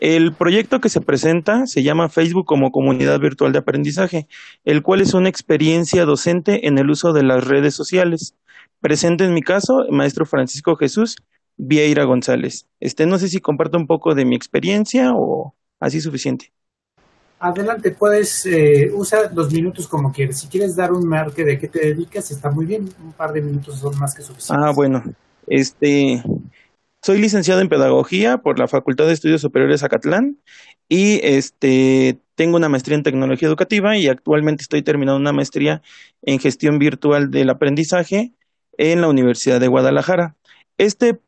El proyecto que se presenta se llama Facebook como Comunidad Virtual de Aprendizaje, el cual es una experiencia docente en el uso de las redes sociales. Presente en mi caso, el maestro Francisco Jesús Vieira González. Este, no sé si comparto un poco de mi experiencia o así suficiente. Adelante, puedes, eh, usar los minutos como quieres. Si quieres dar un marque de qué te dedicas, está muy bien. Un par de minutos son más que suficientes. Ah, bueno. Este, soy licenciado en Pedagogía por la Facultad de Estudios Superiores Acatlán y este, tengo una maestría en Tecnología Educativa y actualmente estoy terminando una maestría en Gestión Virtual del Aprendizaje en la Universidad de Guadalajara. Este,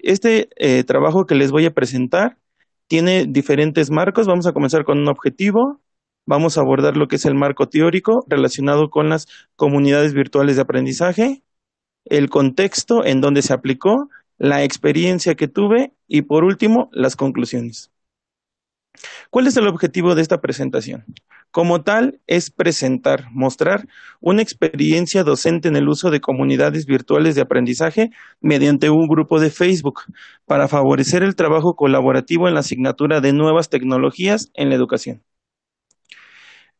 este eh, trabajo que les voy a presentar tiene diferentes marcos. Vamos a comenzar con un objetivo, vamos a abordar lo que es el marco teórico relacionado con las comunidades virtuales de aprendizaje, el contexto en donde se aplicó la experiencia que tuve y por último, las conclusiones. ¿Cuál es el objetivo de esta presentación? Como tal, es presentar, mostrar una experiencia docente en el uso de comunidades virtuales de aprendizaje mediante un grupo de Facebook para favorecer el trabajo colaborativo en la asignatura de nuevas tecnologías en la educación.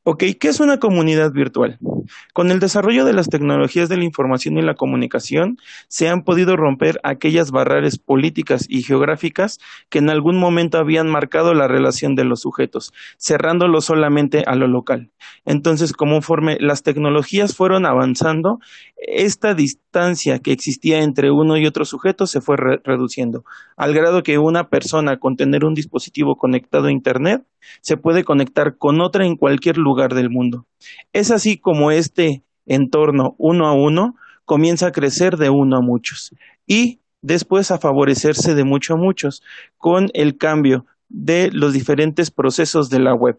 Ok, ¿qué es una comunidad virtual? Con el desarrollo de las tecnologías de la información y la comunicación, se han podido romper aquellas barreras políticas y geográficas que en algún momento habían marcado la relación de los sujetos, cerrándolo solamente a lo local. Entonces, conforme las tecnologías fueron avanzando, esta distancia que existía entre uno y otro sujeto se fue reduciendo, al grado que una persona con tener un dispositivo conectado a Internet se puede conectar con otra en cualquier lugar del mundo. Es así como este entorno uno a uno comienza a crecer de uno a muchos y después a favorecerse de mucho a muchos con el cambio de los diferentes procesos de la web.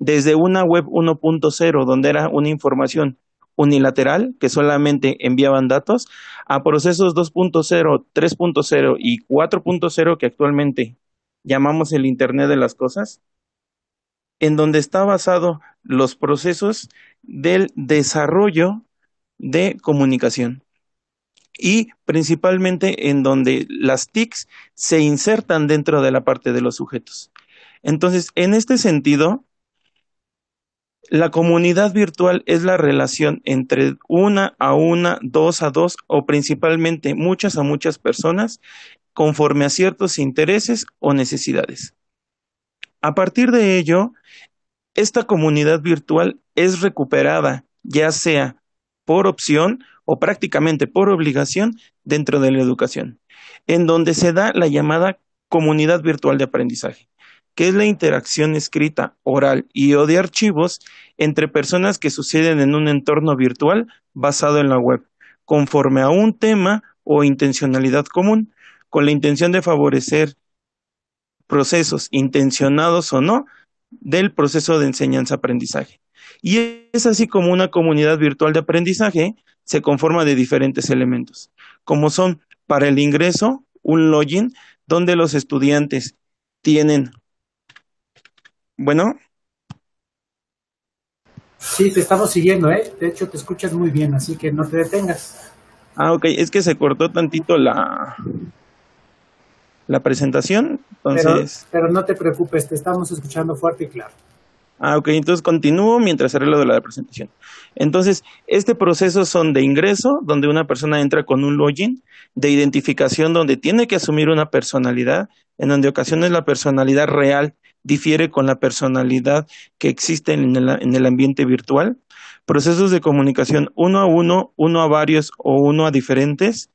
Desde una web 1.0, donde era una información unilateral, que solamente enviaban datos, a procesos 2.0, 3.0 y 4.0, que actualmente llamamos el Internet de las Cosas, en donde está basado los procesos del desarrollo de comunicación y principalmente en donde las TICs se insertan dentro de la parte de los sujetos. Entonces, en este sentido, la comunidad virtual es la relación entre una a una, dos a dos o principalmente muchas a muchas personas conforme a ciertos intereses o necesidades. A partir de ello, esta comunidad virtual es recuperada, ya sea por opción o prácticamente por obligación dentro de la educación, en donde se da la llamada comunidad virtual de aprendizaje, que es la interacción escrita, oral y o de archivos entre personas que suceden en un entorno virtual basado en la web, conforme a un tema o intencionalidad común, con la intención de favorecer procesos intencionados o no del proceso de enseñanza-aprendizaje. Y es así como una comunidad virtual de aprendizaje se conforma de diferentes elementos, como son para el ingreso un login donde los estudiantes tienen... Bueno. Sí, te estamos siguiendo, ¿eh? De hecho, te escuchas muy bien, así que no te detengas. Ah, ok, es que se cortó tantito la, la presentación. Entonces... Pero, no te preocupes, te estamos escuchando fuerte y claro. Ah, ok, entonces continúo mientras haré lo de la presentación. Entonces, este proceso son de ingreso, donde una persona entra con un login, de identificación, donde tiene que asumir una personalidad, en donde ocasiones la personalidad real difiere con la personalidad que existe en el, en el ambiente virtual. Procesos de comunicación uno a uno, uno a varios o uno a diferentes.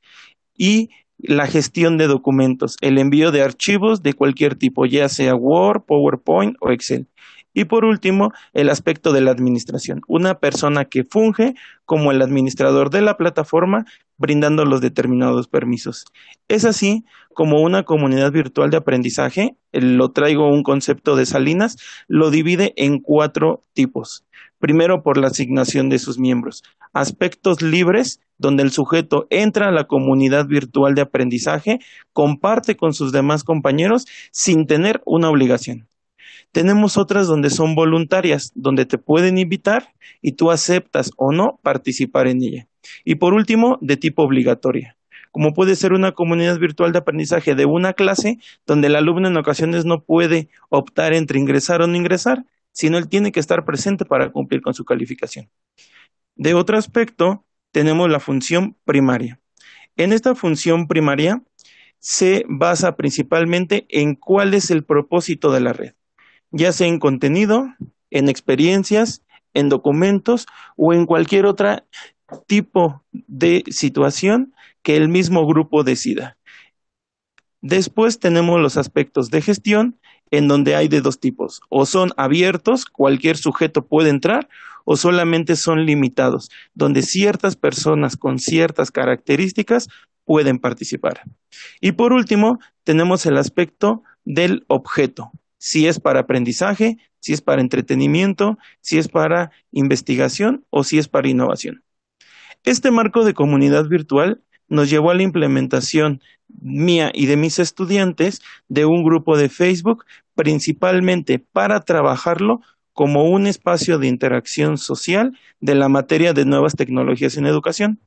Y la gestión de documentos, el envío de archivos de cualquier tipo, ya sea Word, PowerPoint o Excel. Y por último, el aspecto de la administración, una persona que funge como el administrador de la plataforma brindando los determinados permisos. Es así como una comunidad virtual de aprendizaje, lo traigo un concepto de Salinas, lo divide en cuatro tipos primero por la asignación de sus miembros. Aspectos libres, donde el sujeto entra a la comunidad virtual de aprendizaje, comparte con sus demás compañeros sin tener una obligación. Tenemos otras donde son voluntarias, donde te pueden invitar y tú aceptas o no participar en ella. Y por último, de tipo obligatoria, como puede ser una comunidad virtual de aprendizaje de una clase donde el alumno en ocasiones no puede optar entre ingresar o no ingresar, sino él tiene que estar presente para cumplir con su calificación. De otro aspecto, tenemos la función primaria. En esta función primaria se basa principalmente en cuál es el propósito de la red, ya sea en contenido, en experiencias, en documentos o en cualquier otro tipo de situación que el mismo grupo decida. Después tenemos los aspectos de gestión en donde hay de dos tipos, o son abiertos, cualquier sujeto puede entrar, o solamente son limitados, donde ciertas personas con ciertas características pueden participar. Y por último, tenemos el aspecto del objeto, si es para aprendizaje, si es para entretenimiento, si es para investigación o si es para innovación. Este marco de comunidad virtual nos llevó a la implementación mía y de mis estudiantes de un grupo de Facebook principalmente para trabajarlo como un espacio de interacción social de la materia de nuevas tecnologías en educación.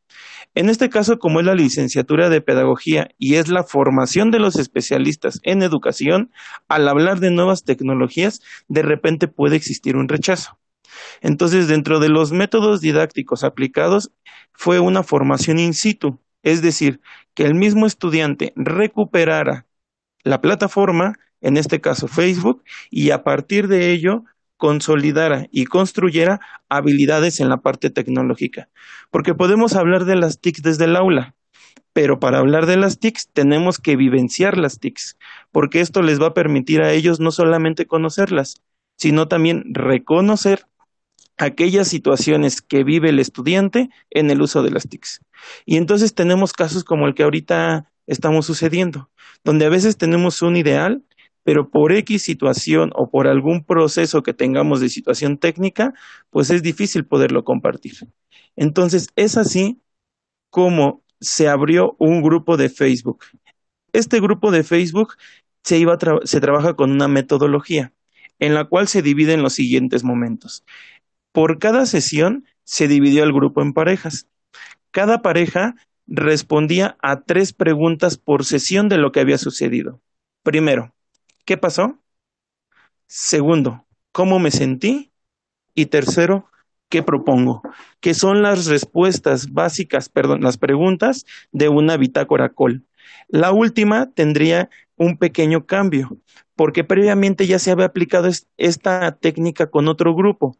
En este caso, como es la licenciatura de pedagogía y es la formación de los especialistas en educación, al hablar de nuevas tecnologías, de repente puede existir un rechazo. Entonces, dentro de los métodos didácticos aplicados, fue una formación in situ, es decir, que el mismo estudiante recuperara la plataforma, en este caso Facebook, y a partir de ello consolidara y construyera habilidades en la parte tecnológica. Porque podemos hablar de las TICs desde el aula, pero para hablar de las TICs tenemos que vivenciar las TICs, porque esto les va a permitir a ellos no solamente conocerlas, sino también reconocer aquellas situaciones que vive el estudiante en el uso de las TICs. Y entonces tenemos casos como el que ahorita estamos sucediendo, donde a veces tenemos un ideal, pero por X situación o por algún proceso que tengamos de situación técnica, pues es difícil poderlo compartir. Entonces, es así como se abrió un grupo de Facebook. Este grupo de Facebook se, se trabaja con una metodología en la cual se divide en los siguientes momentos. Por cada sesión se dividió el grupo en parejas. Cada pareja respondía a tres preguntas por sesión de lo que había sucedido. Primero, ¿qué pasó? Segundo, ¿cómo me sentí? Y tercero, ¿qué propongo? Que son las respuestas básicas, perdón, las preguntas de una bitácora col. La última tendría un pequeño cambio, porque previamente ya se había aplicado esta técnica con otro grupo,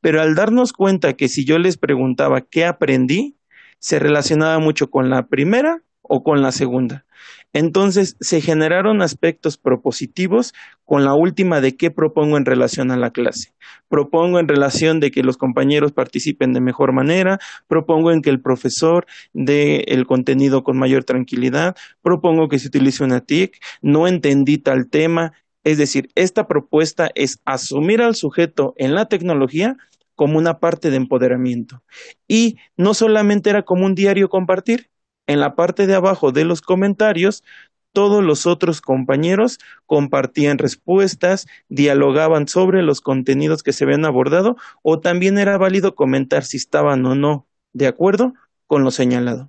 pero al darnos cuenta que si yo les preguntaba qué aprendí, se relacionaba mucho con la primera o con la segunda. Entonces se generaron aspectos propositivos con la última de qué propongo en relación a la clase. Propongo en relación de que los compañeros participen de mejor manera, propongo en que el profesor dé el contenido con mayor tranquilidad, propongo que se utilice una TIC, no entendí tal tema, es decir, esta propuesta es asumir al sujeto en la tecnología como una parte de empoderamiento. Y no solamente era como un diario compartir, en la parte de abajo de los comentarios, todos los otros compañeros compartían respuestas, dialogaban sobre los contenidos que se habían abordado o también era válido comentar si estaban o no de acuerdo con lo señalado.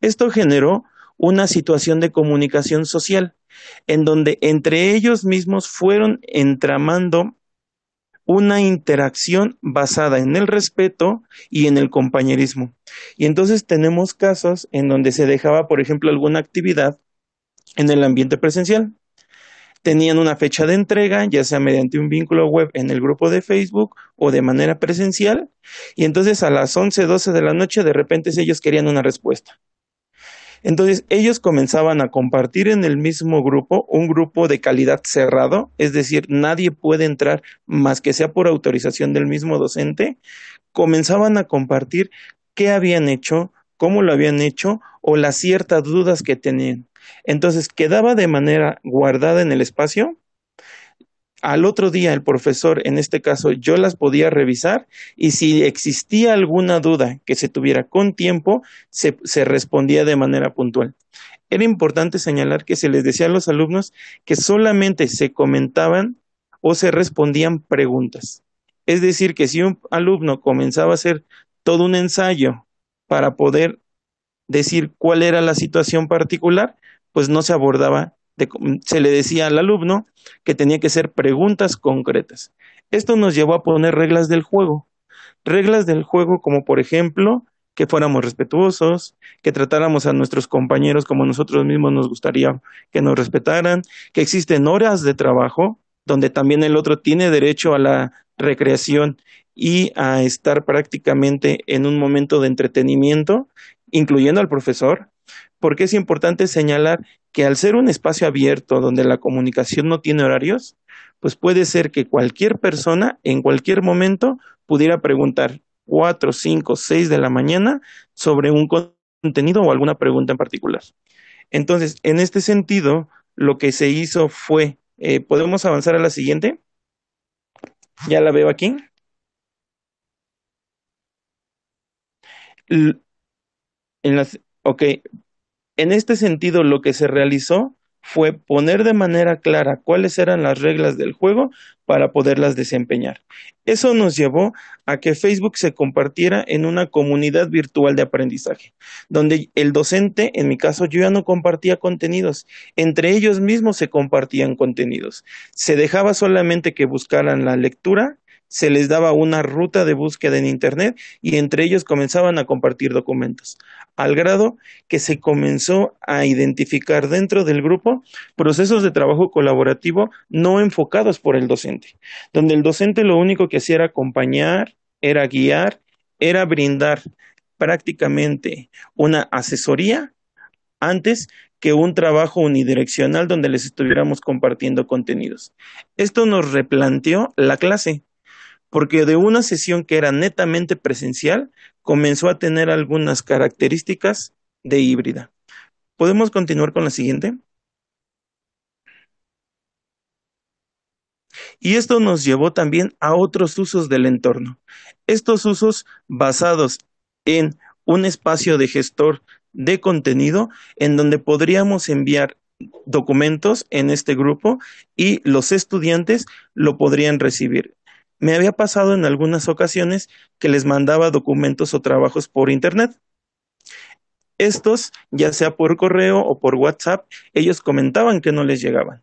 Esto generó una situación de comunicación social en donde entre ellos mismos fueron entramando una interacción basada en el respeto y en el compañerismo. Y entonces tenemos casos en donde se dejaba, por ejemplo, alguna actividad en el ambiente presencial. Tenían una fecha de entrega, ya sea mediante un vínculo web en el grupo de Facebook o de manera presencial. Y entonces a las 11, 12 de la noche, de repente ellos querían una respuesta. Entonces ellos comenzaban a compartir en el mismo grupo un grupo de calidad cerrado, es decir, nadie puede entrar más que sea por autorización del mismo docente, comenzaban a compartir qué habían hecho, cómo lo habían hecho o las ciertas dudas que tenían. Entonces quedaba de manera guardada en el espacio al otro día el profesor, en este caso, yo las podía revisar y si existía alguna duda que se tuviera con tiempo, se, respondía de manera puntual. Era importante señalar que se les decía a los alumnos que solamente se comentaban o se respondían preguntas. Es decir, que si un alumno comenzaba a hacer todo un ensayo para poder decir cuál era la situación particular, pues no se abordaba se le decía al alumno que tenía que ser preguntas concretas. Esto nos llevó a poner reglas del juego. Reglas del juego como por ejemplo que fuéramos respetuosos, que tratáramos a nuestros compañeros como nosotros mismos nos gustaría que nos respetaran, que existen horas de trabajo donde también el otro tiene derecho a la recreación y a estar prácticamente en un momento de entretenimiento, incluyendo al profesor, porque es importante señalar que al ser un espacio abierto donde la comunicación no tiene horarios, pues puede ser que cualquier persona en cualquier momento pudiera preguntar 4, 5, 6 de la mañana sobre un contenido o alguna pregunta en particular. Entonces, en este sentido, lo que se hizo fue, eh, ¿podemos avanzar a la siguiente? Ya la veo aquí. en las, Ok, en este sentido lo que se realizó fue poner de manera clara cuáles eran las reglas del juego para poderlas desempeñar. Eso nos llevó a que Facebook se compartiera en una comunidad virtual de aprendizaje, donde el docente, en mi caso, yo ya no compartía contenidos, entre ellos mismos se compartían contenidos. Se dejaba solamente que buscaran la lectura se les daba una ruta de búsqueda en Internet y entre ellos comenzaban a compartir documentos, al grado que se comenzó a identificar dentro del grupo procesos de trabajo colaborativo no enfocados por el docente, donde el docente lo único que hacía era acompañar, era guiar, era brindar prácticamente una asesoría antes que un trabajo unidireccional donde les estuviéramos compartiendo contenidos. Esto nos replanteó la clase, porque de una sesión que era netamente presencial, comenzó a tener algunas características de híbrida. ¿Podemos continuar con la siguiente? Y esto nos llevó también a otros usos del entorno. Estos usos basados en un espacio de gestor de contenido en donde podríamos enviar documentos en este grupo y los estudiantes lo podrían recibir. Me había pasado en algunas ocasiones que les mandaba documentos o trabajos por Internet. Estos, ya sea por correo o por WhatsApp, ellos comentaban que no les llegaban.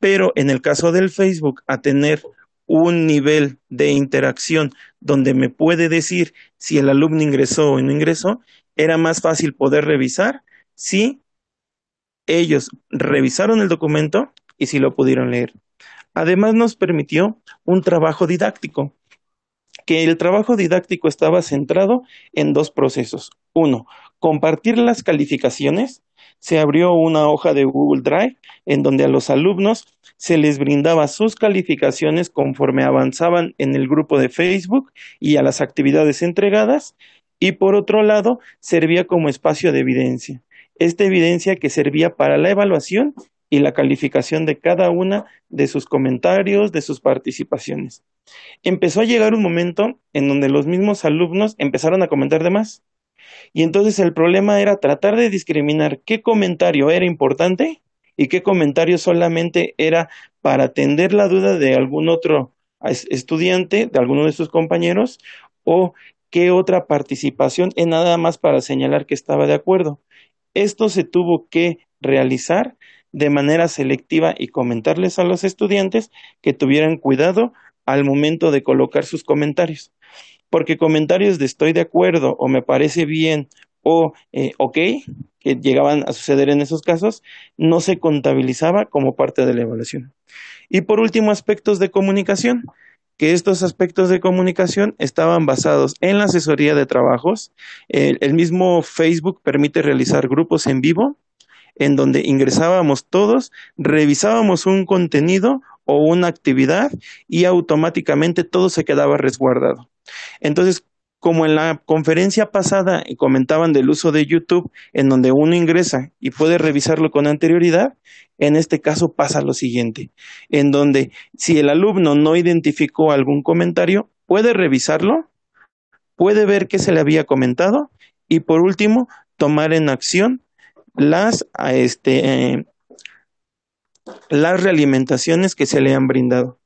Pero en el caso del Facebook, a tener un nivel de interacción donde me puede decir si el alumno ingresó o no ingresó, era más fácil poder revisar si ellos revisaron el documento y si lo pudieron leer. Además nos permitió un trabajo didáctico, que el trabajo didáctico estaba centrado en dos procesos. Uno, compartir las calificaciones. Se abrió una hoja de Google Drive en donde a los alumnos se les brindaba sus calificaciones conforme avanzaban en el grupo de Facebook y a las actividades entregadas. Y por otro lado, servía como espacio de evidencia. Esta evidencia que servía para la evaluación y la calificación de cada una de sus comentarios, de sus participaciones. Empezó a llegar un momento en donde los mismos alumnos empezaron a comentar de más. Y entonces el problema era tratar de discriminar qué comentario era importante y qué comentario solamente era para atender la duda de algún otro estudiante, de alguno de sus compañeros, o qué otra participación ...en nada más para señalar que estaba de acuerdo. Esto se tuvo que realizar de manera selectiva y comentarles a los estudiantes que tuvieran cuidado al momento de colocar sus comentarios. Porque comentarios de estoy de acuerdo o me parece bien o eh, ok, que llegaban a suceder en esos casos, no se contabilizaba como parte de la evaluación. Y por último, aspectos de comunicación, que estos aspectos de comunicación estaban basados en la asesoría de trabajos. el mismo Facebook permite realizar grupos en vivo en donde ingresábamos todos, revisábamos un contenido o una actividad y automáticamente todo se quedaba resguardado. Entonces, como en la conferencia pasada comentaban del uso de YouTube, en donde uno ingresa y puede revisarlo con anterioridad, en este caso pasa lo siguiente, en donde si el alumno no identificó algún comentario, puede revisarlo, puede ver qué se le había comentado y por último, tomar en acción las, este, eh, las realimentaciones que se le han brindado.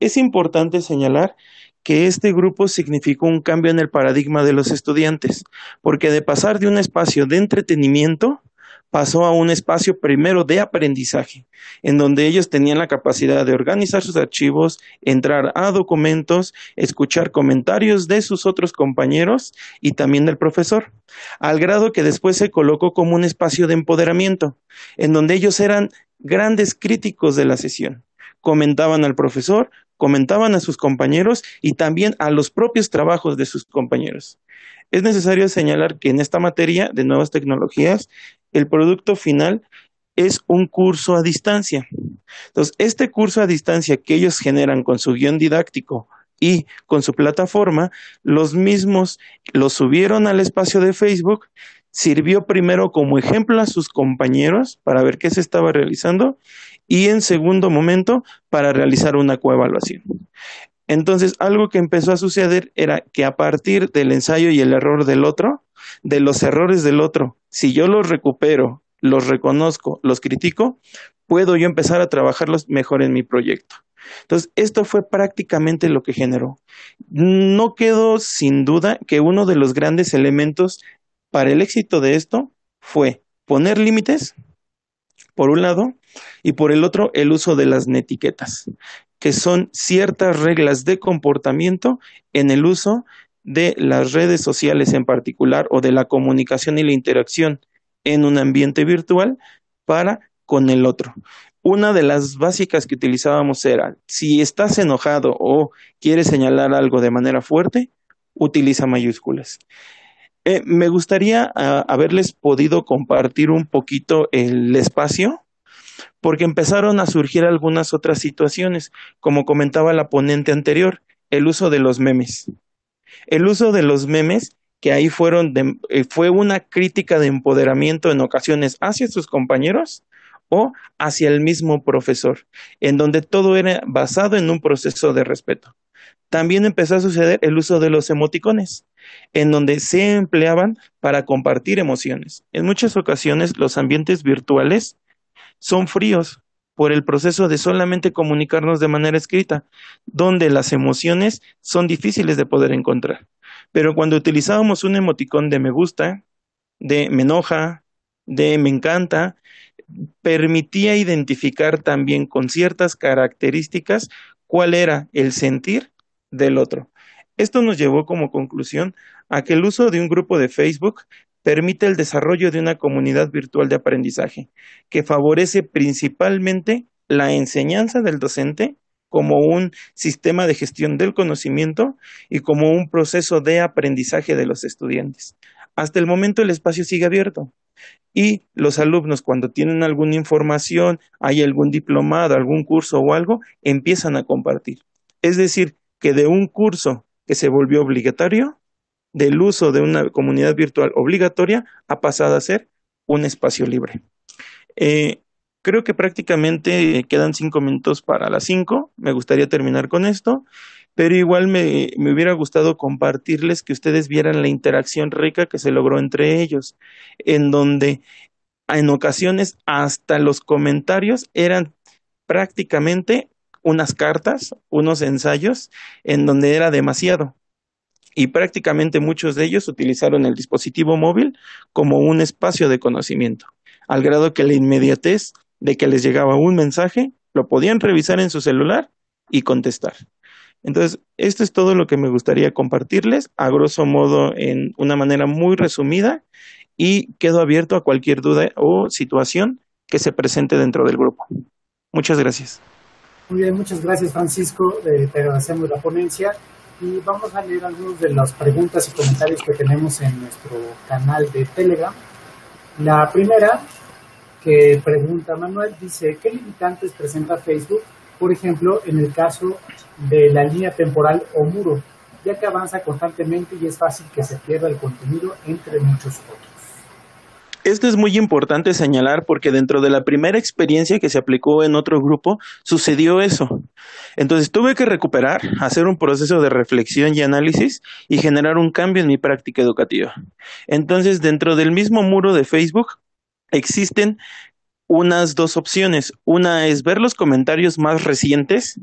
Es importante señalar que este grupo significó un cambio en el paradigma de los estudiantes, porque de pasar de un espacio de entretenimiento pasó a un espacio primero de aprendizaje, en donde ellos tenían la capacidad de organizar sus archivos, entrar a documentos, escuchar comentarios de sus otros compañeros y también del profesor, al grado que después se colocó como un espacio de empoderamiento, en donde ellos eran grandes críticos de la sesión comentaban al profesor, comentaban a sus compañeros y también a los propios trabajos de sus compañeros. Es necesario señalar que en esta materia de nuevas tecnologías, el producto final es un curso a distancia. Entonces, este curso a distancia que ellos generan con su guión didáctico y con su plataforma, los mismos lo subieron al espacio de Facebook, sirvió primero como ejemplo a sus compañeros para ver qué se estaba realizando y en segundo momento para realizar una coevaluación. Entonces, algo que empezó a suceder era que a partir del ensayo y el error del otro, de los errores del otro, si yo los recupero, los reconozco, los critico, puedo yo empezar a trabajarlos mejor en mi proyecto. Entonces, esto fue prácticamente lo que generó. No quedó sin duda que uno de los grandes elementos para el éxito de esto fue poner límites, por un lado, y por el otro, el uso de las netiquetas, que son ciertas reglas de comportamiento en el uso de las redes sociales en particular o de la comunicación y la interacción en un ambiente virtual para con el otro. Una de las básicas que utilizábamos era, si estás enojado o quieres señalar algo de manera fuerte, utiliza mayúsculas. Eh, me gustaría haberles podido compartir un poquito el espacio porque empezaron a surgir algunas otras situaciones, como comentaba la ponente anterior, el uso de los memes. El uso de los memes, que ahí fueron eh, fue una crítica de empoderamiento en ocasiones hacia sus compañeros o hacia el mismo profesor, en donde todo era basado en un proceso de respeto. También empezó a suceder el uso de los emoticones, en donde se empleaban para compartir emociones. En muchas ocasiones los ambientes virtuales son fríos por el proceso de solamente comunicarnos de manera escrita, donde las emociones son difíciles de poder encontrar. Pero cuando utilizábamos un emoticón de me gusta, de me enoja, de me encanta, permitía identificar también con ciertas características cuál era el sentir del otro. Esto nos llevó como conclusión a que el uso de un grupo de Facebook permite el desarrollo de una comunidad virtual de aprendizaje que favorece principalmente la enseñanza del docente como un sistema de gestión del conocimiento y como un proceso de aprendizaje de los estudiantes. Hasta el momento el espacio sigue abierto y los alumnos cuando tienen alguna información, hay algún diplomado, algún curso o algo, empiezan a compartir. Es decir, que de un curso que se volvió obligatorio, del uso de una comunidad virtual obligatoria ha pasado a ser un espacio libre. Eh, creo que prácticamente quedan cinco minutos para las cinco. Me gustaría terminar con esto, pero igual me, me, hubiera gustado compartirles que ustedes vieran la interacción rica que se logró entre ellos, en donde en ocasiones hasta los comentarios eran prácticamente unas cartas, unos ensayos, en donde era demasiado. Y prácticamente muchos de ellos utilizaron el dispositivo móvil como un espacio de conocimiento, al grado que la inmediatez de que les llegaba un mensaje, lo podían revisar en su celular y contestar. Entonces, esto es todo lo que me gustaría compartirles, a grosso modo, en una manera muy resumida, y quedo abierto a cualquier duda o situación que se presente dentro del grupo. Muchas gracias. Muy bien, muchas gracias Francisco, eh, te agradecemos la ponencia y vamos a leer algunas de las preguntas y comentarios que tenemos en nuestro canal de Telegram. La primera que pregunta Manuel dice, ¿qué limitantes presenta Facebook, por ejemplo, en el caso de la línea temporal o muro, ya que avanza constantemente y es fácil que se pierda el contenido entre muchos otros? Esto es muy importante señalar porque dentro de la primera experiencia que se aplicó en otro grupo sucedió eso. Entonces tuve que recuperar, hacer un proceso de reflexión y análisis y generar un cambio en mi práctica educativa. Entonces dentro del mismo muro de Facebook existen unas dos opciones. Una es ver los comentarios más recientes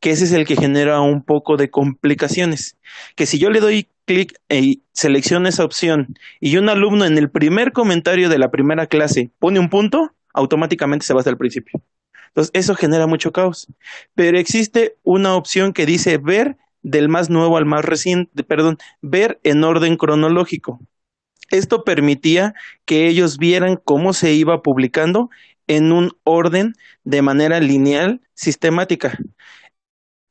que ese es el que genera un poco de complicaciones. Que si yo le doy clic e y selecciono esa opción y un alumno en el primer comentario de la primera clase pone un punto, automáticamente se va hasta el principio. Entonces, eso genera mucho caos. Pero existe una opción que dice ver del más nuevo al más reciente, perdón, ver en orden cronológico. Esto permitía que ellos vieran cómo se iba publicando en un orden de manera lineal, sistemática.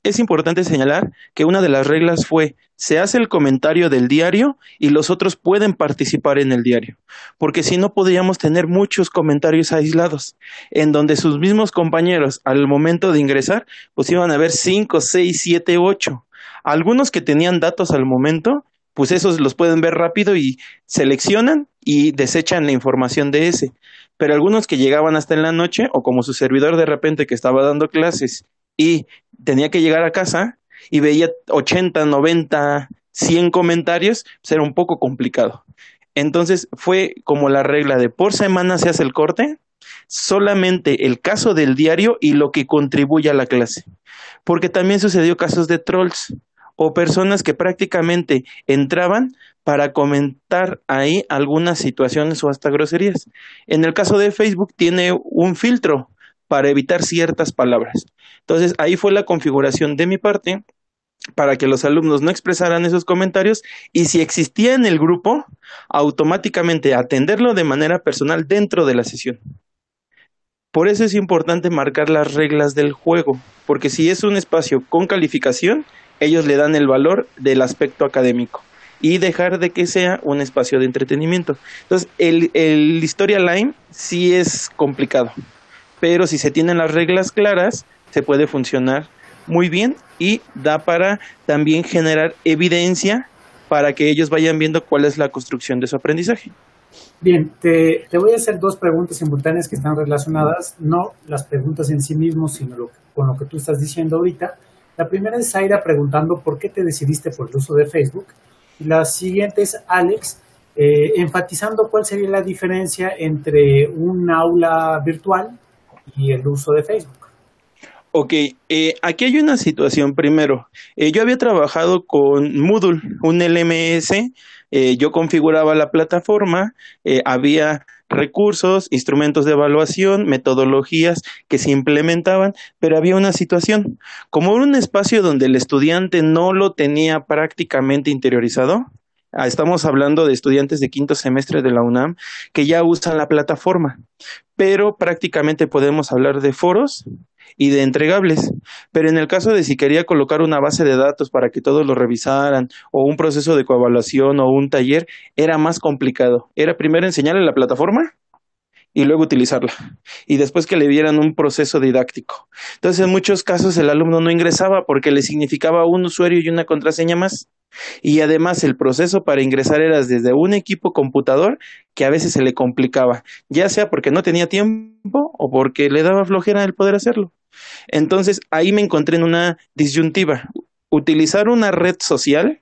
Es importante señalar que una de las reglas fue se hace el comentario del diario y los otros pueden participar en el diario, porque si no podríamos tener muchos comentarios aislados, en donde sus mismos compañeros al momento de ingresar, pues iban a ver 5, 6, 7, 8. Algunos que tenían datos al momento, pues esos los pueden ver rápido y seleccionan y desechan la información de ese. Pero algunos que llegaban hasta en la noche, o como su servidor de repente que estaba dando clases y tenía que llegar a casa y veía 80, 90, 100 comentarios, pues era un poco complicado. Entonces fue como la regla de por semana se hace el corte, solamente el caso del diario y lo que contribuye a la clase. Porque también sucedió casos de trolls o personas que prácticamente entraban para comentar ahí algunas situaciones o hasta groserías. En el caso de Facebook tiene un filtro para evitar ciertas palabras. Entonces, ahí fue la configuración de mi parte para que los alumnos no expresaran esos comentarios y si existía en el grupo, automáticamente atenderlo de manera personal dentro de la sesión. Por eso es importante marcar las reglas del juego, porque si es un espacio con calificación, ellos le dan el valor del aspecto académico y dejar de que sea un espacio de entretenimiento. Entonces, el, Historia Line sí es complicado pero si se tienen las reglas claras, se puede funcionar muy bien y da para también generar evidencia para que ellos vayan viendo cuál es la construcción de su aprendizaje. Bien, te, voy a hacer dos preguntas simultáneas que están relacionadas, no las preguntas en sí mismos, sino con lo que tú estás diciendo ahorita. La primera es Zaira preguntando por qué te decidiste por el uso de Facebook. Y la siguiente es Alex eh, enfatizando cuál sería la diferencia entre un aula virtual y el uso de Facebook. Ok, eh, aquí hay una situación primero. Eh, yo había trabajado con Moodle, un LMS, eh, yo configuraba la plataforma, había recursos, instrumentos de evaluación, metodologías que se implementaban, pero había una situación. Como era un espacio donde el estudiante no lo tenía prácticamente interiorizado, Ah, estamos hablando de estudiantes de quinto semestre de la UNAM que ya usan la plataforma, pero prácticamente podemos hablar de foros y de entregables. Pero en el caso de si quería colocar una base de datos para que todos lo revisaran, o un proceso de coevaluación o un taller, era más complicado. Era primero enseñarle la plataforma y luego utilizarla. Y después que le dieran un proceso didáctico. Entonces, en muchos casos el alumno no ingresaba porque le significaba un usuario y una contraseña más. Y además el proceso para ingresar era desde un equipo computador que a veces se le complicaba, ya sea porque no tenía tiempo o porque le daba flojera el poder hacerlo. Entonces, ahí me encontré en una disyuntiva. Utilizar una red social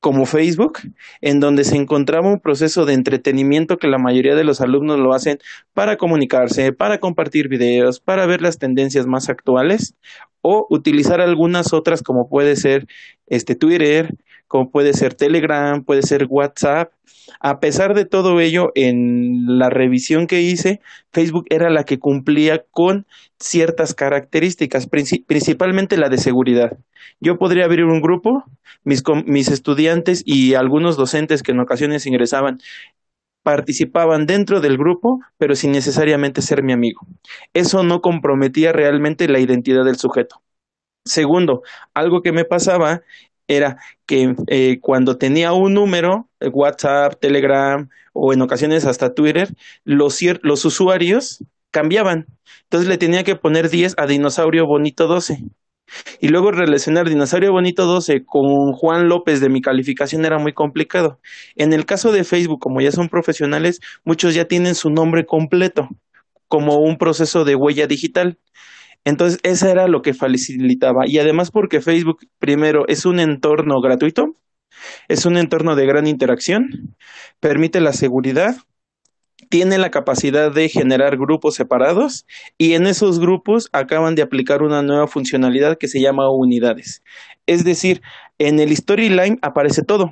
como Facebook, en donde se encontraba un proceso de entretenimiento que la mayoría de los alumnos lo hacen para comunicarse, para compartir videos, para ver las tendencias más actuales o utilizar algunas otras como puede ser este Twitter, como puede ser Telegram, puede ser WhatsApp. A pesar de todo ello, en la revisión que hice, Facebook era la que cumplía con ciertas características, principalmente la de seguridad. Yo podría abrir un grupo, mis, mis estudiantes y algunos docentes que en ocasiones ingresaban participaban dentro del grupo, pero sin necesariamente ser mi amigo. Eso no comprometía realmente la identidad del sujeto. Segundo, algo que me pasaba era que eh, cuando tenía un número, eh, WhatsApp, Telegram o en ocasiones hasta Twitter, los, los usuarios cambiaban. Entonces le tenía que poner 10 a Dinosaurio Bonito 12. Y luego relacionar Dinosaurio Bonito 12 con Juan López de mi calificación era muy complicado. En el caso de Facebook, como ya son profesionales, muchos ya tienen su nombre completo como un proceso de huella digital. Entonces, eso era lo que facilitaba. Y además porque Facebook, primero, es un entorno gratuito, es un entorno de gran interacción, permite la seguridad, tiene la capacidad de generar grupos separados y en esos grupos acaban de aplicar una nueva funcionalidad que se llama unidades. Es decir, en el Storyline aparece todo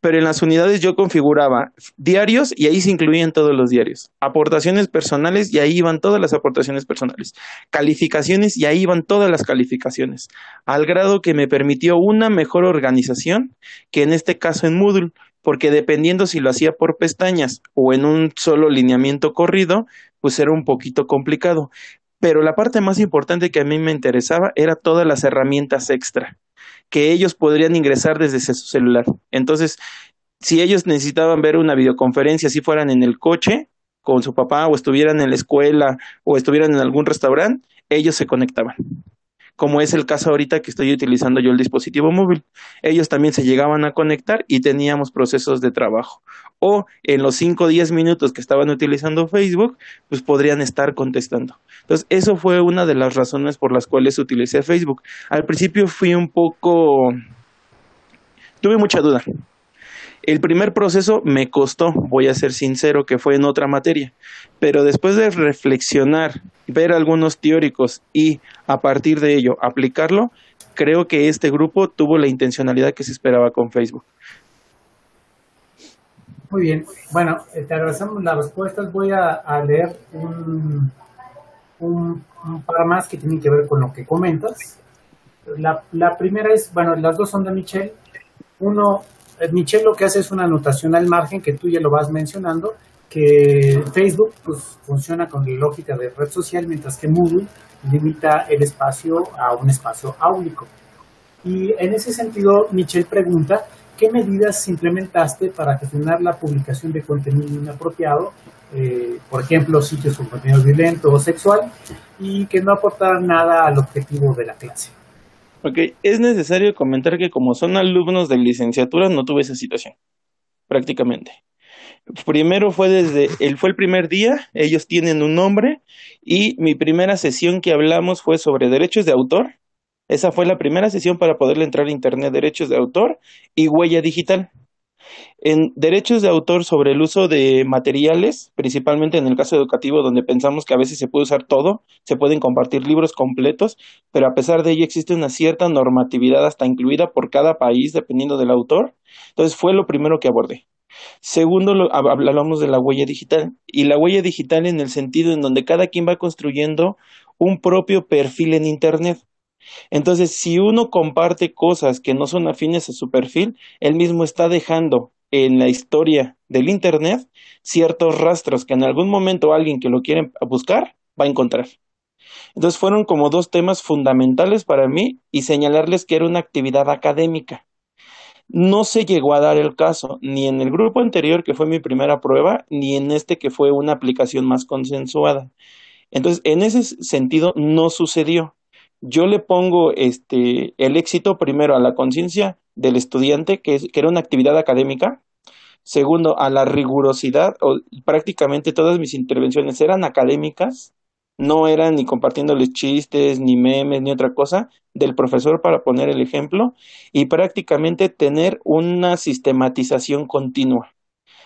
pero en las unidades yo configuraba diarios y ahí se incluían todos los diarios. Aportaciones personales y ahí iban todas las aportaciones personales. Calificaciones y ahí iban todas las calificaciones. Al grado que me permitió una mejor organización que en este caso en Moodle porque dependiendo si lo hacía por pestañas o en un solo lineamiento corrido, pues era un poquito complicado. Pero la parte más importante que a mí me interesaba era todas las herramientas extra que ellos podrían ingresar desde su celular. Entonces, si ellos necesitaban ver una videoconferencia, si fueran en el coche con su papá o estuvieran en la escuela o estuvieran en algún restaurante, ellos se conectaban como es el caso ahorita que estoy utilizando yo el dispositivo móvil. Ellos también se llegaban a conectar y teníamos procesos de trabajo. O en los 5 o 10 minutos que estaban utilizando Facebook, pues podrían estar contestando. Entonces, eso fue una de las razones por las cuales utilicé Facebook. Al principio fui un poco... Tuve mucha duda el primer proceso me costó, voy a ser sincero, que fue en otra materia, pero después de reflexionar, ver algunos teóricos y a partir de ello aplicarlo, creo que este grupo tuvo la intencionalidad que se esperaba con Facebook. Muy bien, bueno, te este, agradecemos las respuestas. Voy a, leer un, par más que tienen que ver con lo que comentas. La, la primera es, bueno, las dos son de Michelle. Uno, eh, Michelle lo que hace es una anotación al margen que tú ya lo vas mencionando, que Facebook pues, funciona con la lógica de red social, mientras que Moodle limita el espacio a un espacio áulico. Y en ese sentido, Michelle pregunta, ¿qué medidas implementaste para gestionar la publicación de contenido inapropiado, eh, por ejemplo, sitios con contenido violento o sexual, y que no aportaran nada al objetivo de la clase? Porque es necesario comentar que como son alumnos de licenciatura no tuve esa situación, prácticamente. Primero fue desde, fue el primer día, ellos tienen un nombre y mi primera sesión que hablamos fue sobre derechos de autor. Esa fue la primera sesión para poderle entrar a Internet, derechos de autor y huella digital. En derechos de autor sobre el uso de materiales, principalmente en el caso educativo, donde pensamos que a veces se puede usar todo, se pueden compartir libros completos, pero a pesar de ello existe una cierta normatividad hasta incluida por cada país, dependiendo del autor. Entonces fue lo primero que abordé. Segundo, hablábamos de la huella digital y la huella digital en el sentido en donde cada quien va construyendo un propio perfil en Internet. Entonces, si uno comparte cosas que no son afines a su perfil, él mismo está dejando en la historia del Internet ciertos rastros que en algún momento alguien que lo quiere buscar va a encontrar. Entonces fueron como dos temas fundamentales para mí y señalarles que era una actividad académica. No se llegó a dar el caso, ni en el grupo anterior, que fue mi primera prueba, ni en este, que fue una aplicación más consensuada. Entonces, en ese sentido, no sucedió yo le pongo este, el éxito primero a la conciencia del estudiante, que, era una actividad académica, segundo, a la rigurosidad, o, prácticamente todas mis intervenciones eran académicas, no eran ni compartiéndoles chistes, ni memes, ni otra cosa del profesor para poner el ejemplo y prácticamente tener una sistematización continua.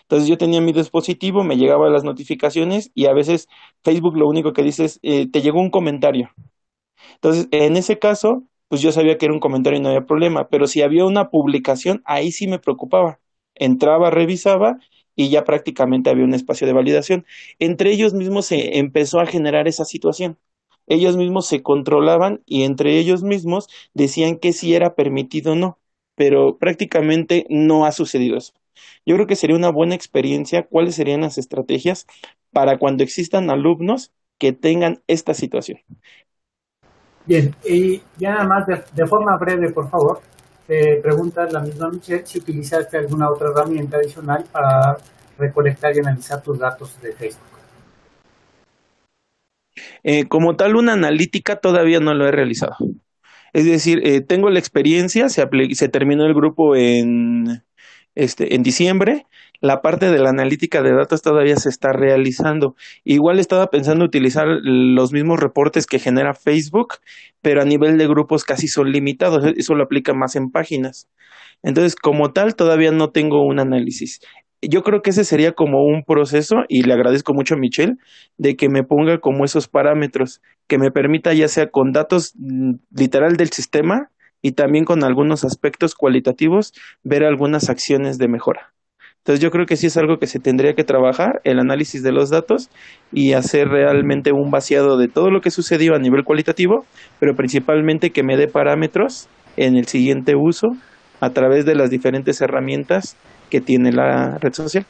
Entonces yo tenía mi dispositivo, me llegaban las notificaciones y a veces Facebook lo único que dice es, eh, te llegó un comentario. Entonces, en ese caso, pues yo sabía que era un comentario y no había problema, pero si había una publicación, ahí sí me preocupaba. Entraba, revisaba y ya prácticamente había un espacio de validación. Entre ellos mismos se empezó a generar esa situación. Ellos mismos se controlaban y entre ellos mismos decían que si era permitido o no, pero prácticamente no ha sucedido eso. Yo creo que sería una buena experiencia cuáles serían las estrategias para cuando existan alumnos que tengan esta situación. Bien, y ya nada más de, forma breve, por favor, te pregunta la misma noche si utilizaste alguna otra herramienta adicional para recolectar y analizar tus datos de Facebook. Eh, como tal, una analítica todavía no lo he realizado. Es decir, eh, tengo la experiencia, se, se terminó el grupo en, este, en diciembre, la parte de la analítica de datos todavía se está realizando. Igual estaba pensando utilizar los mismos reportes que genera Facebook, pero a nivel de grupos casi son limitados, e, eso lo aplica más en páginas. Entonces, como tal, todavía no tengo un análisis. Yo creo que ese sería como un proceso, y le agradezco mucho a Michelle, de que me ponga como esos parámetros, que me permita ya sea con datos mm, literal del sistema y también con algunos aspectos cualitativos ver algunas acciones de mejora. Entonces yo creo que sí es algo que se tendría que trabajar, el análisis de los datos y hacer realmente un vaciado de todo lo que sucedió a nivel cualitativo, pero principalmente que me dé parámetros en el siguiente uso a través de las diferentes herramientas que tiene la red social.